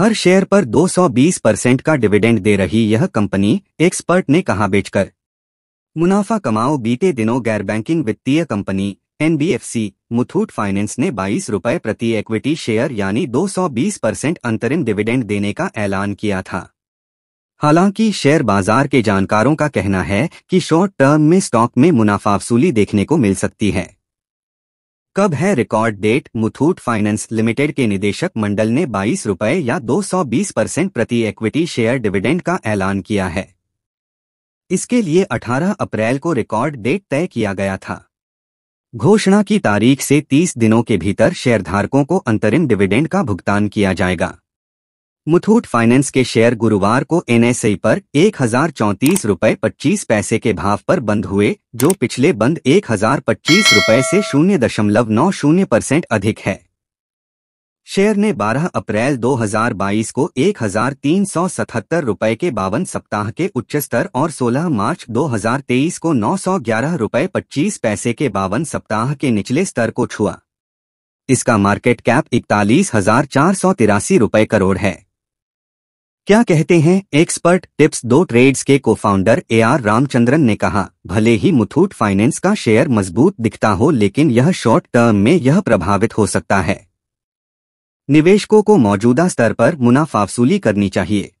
हर share पर 220 percent का dividend दे रही यह कंपनी एक्सपर्ट ने कहा बेचकर मुनाफा कमाओ बीते दिनों गैर बैंकिंग वित्तीय कंपनी एनबीएफसी मुथूट फाइनेंस ने बाईस रुपए प्रति इक्विटी शेयर यानी 220 परसेंट अंतरिम डिविडेंड देने का ऐलान किया था हालांकि शेयर बाजार के जानकारों का कहना है कि शॉर्ट टर्म में स्टॉक में मुनाफा वसूली देखने को मिल सकती है कब है record date Muthoot finance limited के निदेशक मंडल ने बाईस रुपए या 220 परसेंट प्रति इक्विटी शेयर डिविडेंड का ऐलान किया है इसके लिए 18 अप्रैल को रिकॉर्ड डेट तय किया गया था घोषणा की तारीख से 30 दिनों के भीतर शेयरधारकों को अंतरिम डिविडेंड का भुगतान किया जाएगा मुथूट फाइनेंस के शेयर गुरुवार को एनएसई पर एक हजार चौतीस रूपए पच्चीस पैसे के भाव पर बंद हुए जो पिछले बंद एक हजार पच्चीस रूपए से शून्य दशमलव नौ शून्य परसेंट अधिक है शेयर ने 12 अप्रैल 2022 को एक हजार तीन सौ सतहत्तर के बावन सप्ताह के उच्च स्तर और 16 मार्च 2023 को नौ सौ ग्यारह रूपए पच्चीस पैसे के बावन सप्ताह के निचले स्तर को छुआ इसका मार्केट कैप इकतालीस हजार चार सौ तिरासी करोड़ है क्या कहते हैं एक्सपर्ट टिप्स दो ट्रेड्स के को फाउंडर ए आर रामचंद्रन ने कहा भले ही मुथूट फाइनेंस का शेयर मजबूत दिखता हो लेकिन यह शॉर्ट टर्म में यह प्रभावित हो सकता है निवेशकों को मौजूदा स्तर पर मुनाफा वसूली करनी चाहिए